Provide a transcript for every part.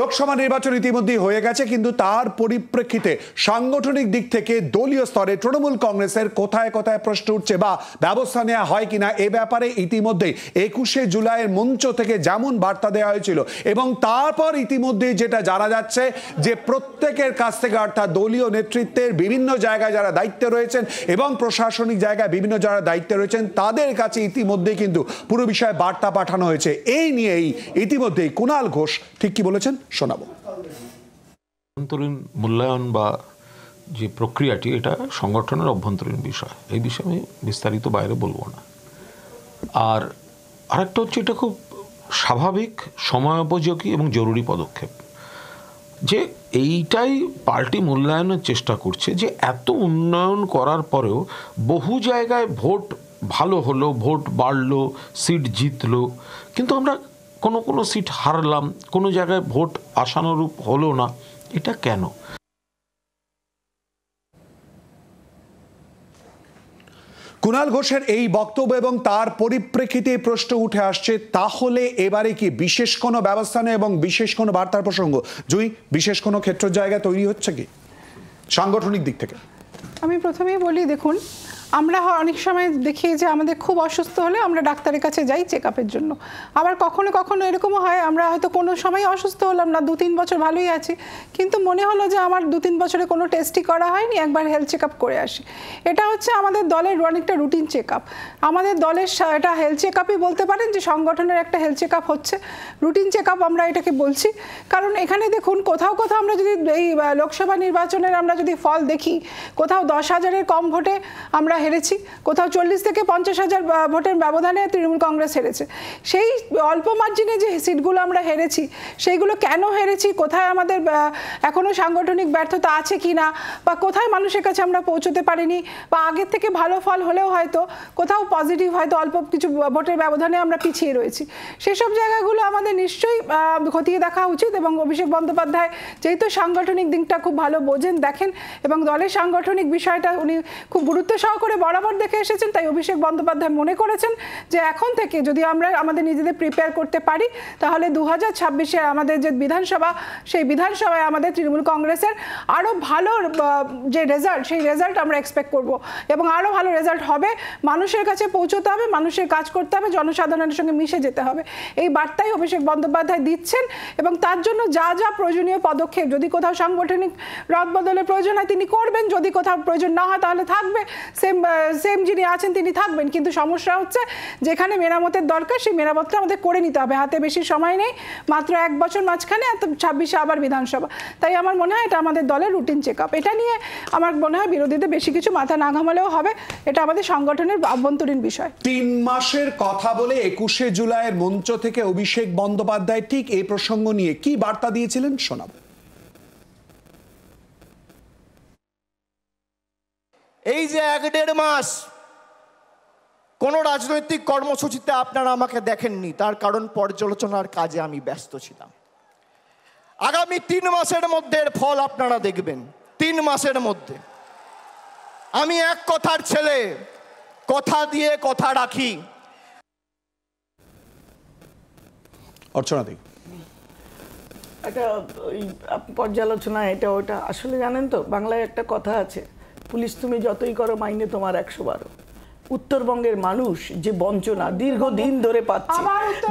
লোকসভা নির্বাচন ইতিমধ্যেই হয়ে গেছে কিন্তু তার পরিপ্রেক্ষিতে সাংগঠনিক দিক থেকে দলীয় স্তরে তৃণমূল কংগ্রেসের কোথায় কোথায় প্রশ্ন উঠছে বা ব্যবস্থা নেওয়া হয় কিনা এ ব্যাপারে ইতিমধ্যে একুশে জুলাইয়ের মঞ্চ থেকে যেমন বার্তা দেওয়া হয়েছিল এবং তারপর ইতিমধ্যে যেটা জানা যাচ্ছে যে প্রত্যেকের কাছ থেকে অর্থাৎ দলীয় নেতৃত্বের বিভিন্ন জায়গায় যারা দায়িত্বে রয়েছেন এবং প্রশাসনিক জায়গায় বিভিন্ন যারা দায়িত্বে রয়েছেন তাদের কাছে ইতিমধ্যেই কিন্তু পুরো বিষয়ে বার্তা পাঠানো হয়েছে এই নিয়েই ইতিমধ্যেই কুণাল ঘোষ ঠিক কি বলেছেন করেছেন শোনাব অভ্যন্তরীণ মূল্যায়ন বা যে প্রক্রিয়াটি এটা সংগঠনের অভ্যন্তরীণ বিষয় এই বিষয়ে আমি বিস্তারিত বাইরে বলবো না আর আরেকটা হচ্ছে এটা খুব স্বাভাবিক সময়োপযোগী এবং জরুরি পদক্ষেপ যে এইটাই পার্টি মূল্যায়নের চেষ্টা করছে যে এত উন্নয়ন করার পরেও বহু জায়গায় ভোট ভালো হলো ভোট বাড়লো সিট জিতলো কিন্তু আমরা কোনো কোনো সিট হারলাম কোনো জায়গায় ভোট আসানুরূপ হলো না এটা কেন কুণাল ঘোষের এই বক্তব্য এবং তার পরিপ্রেক্ষিতে প্রশ্ন উঠে আসছে তাহলে এবারে কি বিশেষ কোনো ব্যবস্থা নেই এবং বিশেষ কোনো বার্তার প্রসঙ্গ জুই বিশেষ কোনো ক্ষেত্র জায়গা তৈরি হচ্ছে কি সাংগঠনিক দিক থেকে আমি প্রথমেই বলি দেখুন আমরা অনেক সময় দেখি যে আমাদের খুব অসুস্থ হলে আমরা ডাক্তারের কাছে যাই চেক আপের জন্য আবার কখনো কখনো এরকমও হয় আমরা হয়তো কোনো সময় অসুস্থ হলাম না দু তিন বছর ভালোই আছি কিন্তু মনে হলো যে আমার দু তিন বছরে কোনো টেস্টই করা হয়নি একবার হেলথ চেক করে আসি এটা হচ্ছে আমাদের দলের অনেকটা রুটিন চেক আপ আমাদের দলের এটা হেলথ চেক আপই বলতে পারেন যে সংগঠনের একটা হেলথ চেক আপ হচ্ছে রুটিন চেক আপ আমরা এটাকে বলছি কারণ এখানে দেখুন কোথাও কোথাও আমরা যদি এই লোকসভা নির্বাচনের আমরা যদি ফল দেখি কোথাও দশ হাজারের কম ভোটে আমরা হেরেছি কোথাও চল্লিশ থেকে পঞ্চাশ হাজার ভোটের ব্যবধানে তৃণমূল কংগ্রেস হেরেছে সেই অল্প মার্জিনে যে সিটগুলো আমরা হেরেছি সেইগুলো কেন হেরেছি কোথায় আমাদের এখনও সাংগঠনিক ব্যর্থতা আছে কি না বা কোথায় মানুষের কাছে আমরা পৌঁছতে পারিনি বা আগের থেকে ভালো ফল হলেও হয়তো কোথাও পজিটিভ হয়তো অল্প কিছু ভোটের ব্যবধানে আমরা পিছিয়ে রয়েছি সেসব জায়গাগুলো আমাদের নিশ্চয়ই খতিয়ে দেখা উচিত এবং অভিষেক বন্দ্যোপাধ্যায় যেহেতু সাংগঠনিক দিকটা খুব ভালো বোঝেন দেখেন এবং দলের সাংগঠনিক বিষয়টা উনি খুব গুরুত্ব সহকারে করে বরাবর দেখে এসেছেন তাই অভিষেক বন্দ্যোপাধ্যায় মনে করেছেন যে এখন থেকে যদি আমরা আমাদের নিজেদের প্রিপেয়ার করতে পারি তাহলে দু হাজার ছাব্বিশে আমাদের যে বিধানসভা সেই বিধানসভায় আমাদের তৃণমূল কংগ্রেসের আরও ভালো যে রেজাল্ট সেই রেজাল্ট আমরা এক্সপেক্ট করব এবং আরও ভালো রেজাল্ট হবে মানুষের কাছে পৌঁছতে হবে মানুষের কাজ করতে হবে জনসাধারণের সঙ্গে মিশে যেতে হবে এই বার্তাই অভিষেক বন্দ্যোপাধ্যায় দিচ্ছেন এবং তার জন্য যা যা প্রয়োজনীয় পদক্ষেপ যদি কোথাও সাংগঠনিক রদ বদলের প্রয়োজন হয় তিনি করবেন যদি কোথাও প্রয়োজন না হয় তাহলে থাকবে সেম সেম যিনি আছেন তিনি থাকবেন কিন্তু সমস্যা হচ্ছে যেখানে মেরামতের দরকার সেই মেরামতটা আমাদের করে নিতে হবে হাতে বেশি সময় নেই মাত্র এক বছর মাঝখানে এত ছাব্বিশে আবার বিধানসভা তাই আমার মনে হয় এটা আমাদের দলের রুটিন চেক আপ এটা নিয়ে আমার মনে হয় বিরোধীদের বেশি কিছু মাথা না ঘামালেও হবে এটা আমাদের সংগঠনের অভ্যন্তরীণ বিষয় তিন মাসের কথা বলে একুশে জুলাইয়ের মঞ্চ থেকে অভিষেক বন্দ্যোপাধ্যায় ঠিক এই প্রসঙ্গ নিয়ে কি বার্তা দিয়েছিলেন শোনাবো এই যে এক দেড় মাস কোনো রাজনৈতিক কর্মসূচিতে আপনারা আমাকে দেখেননি তার কারণ পর্যালোচনার কাজে আমি ব্যস্ত ছিলাম আগামী তিন মাসের মধ্যে এর ফল আপনারা দেখবেন তিন মাসের মধ্যে আমি এক কথার ছেলে কথা দিয়ে কথা রাখি অর্চনাদি একটা পর্যালোচনা এটা ওটা আসলে জানেন তো বাংলায় একটা কথা আছে পুলিশ তুমি যতই করো মাইনে তোমার একশো বারো উত্তরবঙ্গের মানুষ যে বঞ্চনা দীর্ঘ দিন ধরে পাচ্ছে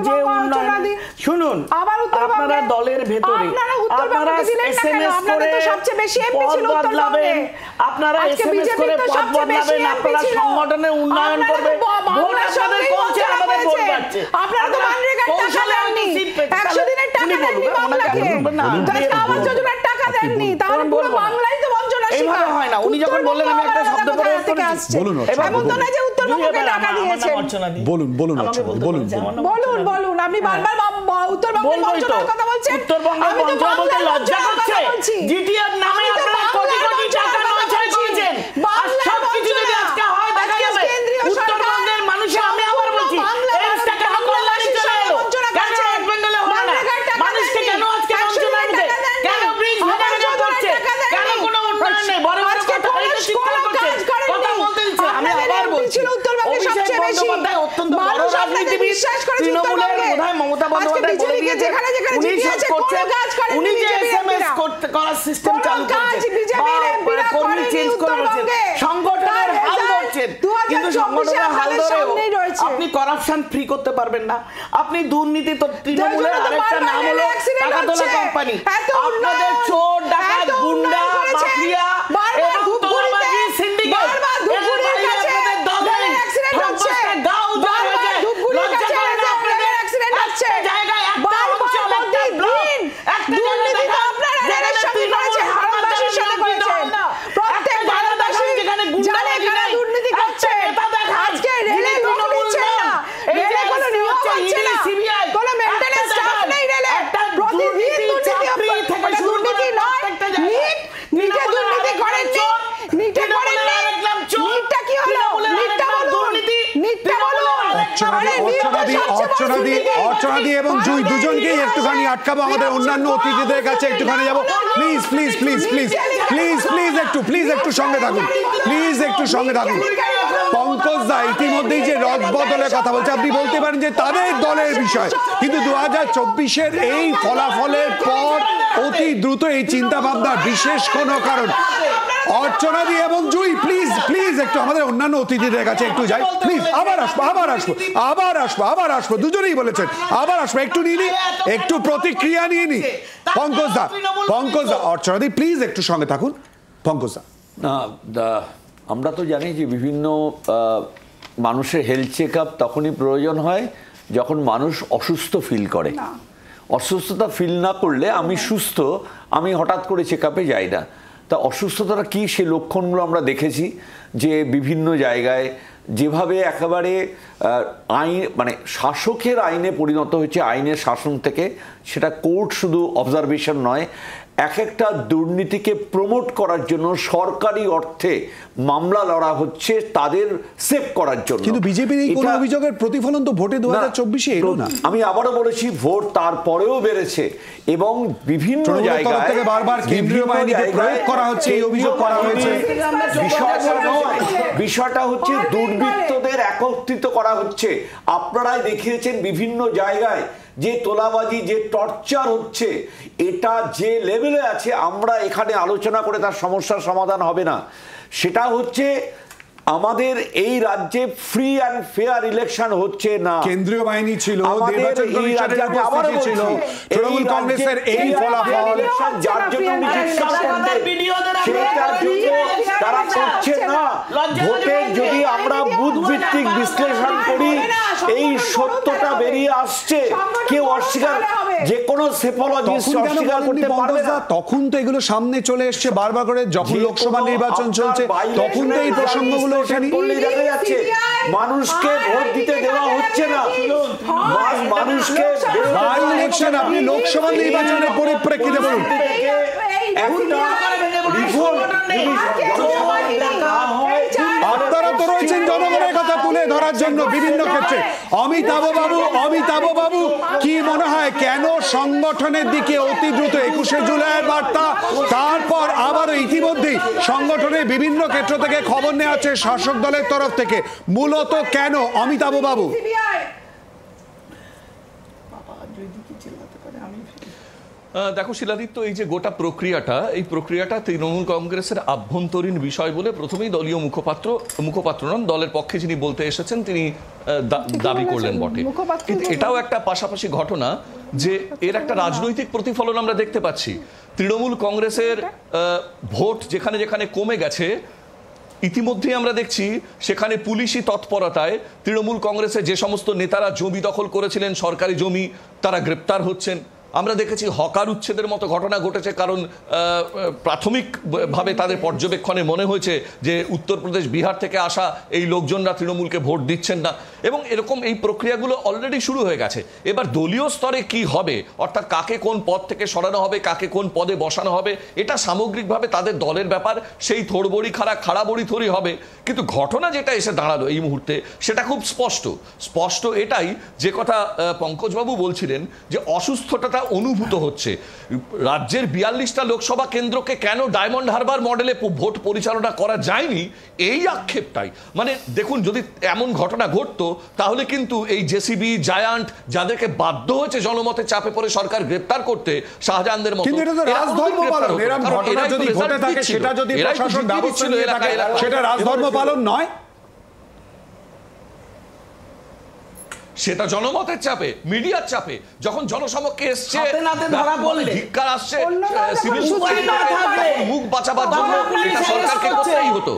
যে উন্নয়ন শুনুন আপনারা দলের ভেতরে আপনারা এসএমএস করে পদ বদলাবেন আপনারা এসএমএস করে পদ বদলাবেন আপনারা সংগঠনের উন্নয়ন করবে ভোট আপনাদের কমছে আমাদের ভোট বাড়ছে আপনারা তো মানরেগার টাকা দেননি 100 দিনের টাকা দেননি বাংলাকে আবাস যোজনার টাকা দেননি তাহলে পুরো বাংলায় এইভাবে হয় না উনি যখন বললেন আমি একটা শব্দ প্রয়োগ করেছি বলুন এমন তো না যে উত্তরবঙ্গকে টাকা দিয়েছেন বলুন বলুন বলুন বলুন হ্যাঁ। বলুন আপনি বারবার উত্তরবঙ্গের বঞ্চনার কথা বলছেন উত্তরবঙ্গের বঞ্চনা বলতে লজ্জা করছে জিটিআর নামে অত্যন্ত বড় তৃণমূলের বোধহয় মমতা বন্দ্যোপাধ্যায় বলে দিয়েছে উনি সব উনি যে এসএমএস করতে করার সিস্টেম চালু কর্মী চেঞ্জ করে বলছেন সংগঠনের হাল ধরছেন কিন্তু সংগঠনের হাল ধরেও আপনি করাপশন ফ্রি করতে পারবেন না আপনি দুর্নীতি তো তৃণমূলের আরেকটা নাম হলো টাকা তোলা কোম্পানি আপনাদের চোর ডাকাত গুন্ডা এবং দুজনকেই একটুখানি আটকাবো আমাদের অন্যান্য কাছে একটুখানি যাবো please please please please please please একটু প্লিজ একটু সঙ্গে থাকুন প্লিজ একটু সঙ্গে থাকুন পঙ্কজ দা ইতিমধ্যেই যে রদ বদলের কথা বলছে আপনি বলতে পারেন যে তাদের দলের বিষয় কিন্তু দু হাজার চব্বিশের এই ফলাফলের পর অতি দ্রুত এই চিন্তা ভাবনা বিশেষ কোনো কারণ অর্চনা দি এবং জুই প্লিজ প্লিজ একটু আমাদের অন্যান্য অতিথিদের কাছে একটু যাই প্লিজ আবার আসবো আবার আসবো আবার আসবো আবার আসবো দুজনেই বলেছেন আবার আসবো একটু নিয়ে নি একটু প্রতিক্রিয়া নিয়ে নি পঙ্কজ দা পঙ্কজ দা অর্চনা দি প্লিজ একটু সঙ্গে থাকুন পঙ্কজ দা না আমরা তো জানি যে বিভিন্ন মানুষের হেলথ চেক আপ তখনই প্রয়োজন হয় যখন মানুষ অসুস্থ ফিল করে অসুস্থতা ফিল না করলে আমি সুস্থ আমি হঠাৎ করে চেক আপে যাই না তা অসুস্থতাটা কী সেই লক্ষণগুলো আমরা দেখেছি যে বিভিন্ন জায়গায় যেভাবে একেবারে আইন মানে শাসকের আইনে পরিণত হয়েছে আইনের শাসন থেকে সেটা কোর্ট শুধু অবজারভেশন নয় এক একটা দুর্নীতিকে প্রমোট করার জন্য সরকারি অর্থে মামলা লড়া হচ্ছে তাদের সেভ করার জন্য কিন্তু বিজেপির এই কোনো অভিযোগের প্রতিফলন তো ভোটে 2024 চব্বিশে এলো না আমি আবারও বলেছি ভোট তারপরেও বেড়েছে এবং বিভিন্ন জায়গায় থেকে বারবার কেন্দ্রীয় বাহিনীকে প্রয়োগ করা হচ্ছে এই অভিযোগ করা হয়েছে বিষয়টা হচ্ছে দুর্বৃত্তদের একত্রিত করা হচ্ছে আপনারাই দেখিয়েছেন বিভিন্ন জায়গায় যে তোলাবাজি যে টর্চার হচ্ছে এটা যে লেভেলে আছে আমরা এখানে আলোচনা করে তার সমস্যার সমাধান হবে না সেটা হচ্ছে আমাদের এই রাজ্যে ফ্রি অ্যান্ড ফেয়ার ইলেকশন হচ্ছে না কেন্দ্রীয় বাহিনী ছিল যদি আমরা বুথ ভিত্তিক বিশ্লেষণ করি এই সত্যটা বেরিয়ে আসছে কেউ অস্বীকার যে কোনো সেফোলজিস্ট অস্বীকার করতে পারবে না তখন তো এগুলো সামনে চলে এসছে বারবার করে যখন লোকসভা নির্বাচন চলছে তখন তো এই প্রসঙ্গগুলো ওঠেনি দেখা যাচ্ছে মানুষকে ভোট দিতে দেওয়া হচ্ছে না মানুষকে বাই ইলেকশন আপনি লোকসভা নির্বাচনের পরিপ্রেক্ষিতে বলুন একটা রিফর্ম রয়েছেন জনগণের কথা তুলে ধরার জন্য বিভিন্ন ক্ষেত্রে অমিতাভ বাবু অমিতাভ বাবু কি মনে হয় কেন সংগঠনের দিকে অতি দ্রুত একুশে জুলাইয়ের বার্তা তারপর আবারও ইতিমধ্যেই সংগঠনের বিভিন্ন ক্ষেত্র থেকে খবর নেওয়া হচ্ছে শাসক দলের তরফ থেকে মূলত কেন অমিতাভ বাবু দেখো শিলাদিত্য এই যে গোটা প্রক্রিয়াটা এই প্রক্রিয়াটা তৃণমূল কংগ্রেসের আভ্যন্তরীণ বিষয় বলে প্রথমেই দলীয় মুখপাত্র মুখপাত্র নন দলের পক্ষে যিনি বলতে এসেছেন তিনি দাবি করলেন বটে কিন্তু এটাও একটা পাশাপাশি ঘটনা যে এর একটা রাজনৈতিক প্রতিফলন আমরা দেখতে পাচ্ছি তৃণমূল কংগ্রেসের ভোট যেখানে যেখানে কমে গেছে ইতিমধ্যেই আমরা দেখছি সেখানে পুলিশি তৎপরতায় তৃণমূল কংগ্রেসের যে সমস্ত নেতারা জমি দখল করেছিলেন সরকারি জমি তারা গ্রেপ্তার হচ্ছেন আমরা দেখেছি হকার উচ্ছেদের মতো ঘটনা ঘটেছে কারণ প্রাথমিকভাবে তাদের পর্যবেক্ষণে মনে হয়েছে যে উত্তরপ্রদেশ বিহার থেকে আসা এই লোকজনরা তৃণমূলকে ভোট দিচ্ছেন না এবং এরকম এই প্রক্রিয়াগুলো অলরেডি শুরু হয়ে গেছে এবার দলীয় স্তরে কি হবে অর্থাৎ কাকে কোন পদ থেকে সরানো হবে কাকে কোন পদে বসানো হবে এটা সামগ্রিকভাবে তাদের দলের ব্যাপার সেই থোড়বড়ি খাড়া খাড়া বড়ি থরি হবে কিন্তু ঘটনা যেটা এসে দাঁড়ালো এই মুহূর্তে সেটা খুব স্পষ্ট স্পষ্ট এটাই যে কথা পঙ্কজবাবু বলছিলেন যে অসুস্থতা অনুভূত হচ্ছে রাজ্যের বিয়াল্লিশটা লোকসভা কেন্দ্রকে কেন ডায়মন্ড হারবার মডেলে ভোট পরিচালনা করা যায়নি এই আক্ষেপটাই মানে দেখুন যদি এমন ঘটনা ঘটতো তাহলে কিন্তু এই জেসিবি জায়ান্ট যাদেরকে বাধ্য হয়েছে জনমতে চাপে পড়ে সরকার গ্রেপ্তার করতে শাহজাহানদের মতো সেটা রাজধর্ম পালন নয় সেটা জনমতের চাপে মিডিয়ার চাপে যখন জনসমক্ষে এসছে ধিক্কার আসছে মুখ বাঁচাবার জন্য সরকারকে করতেই হতো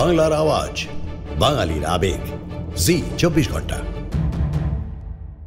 বাংলার আওয়াজ বাঙালির আবেগ জি চব্বিশ ঘন্টা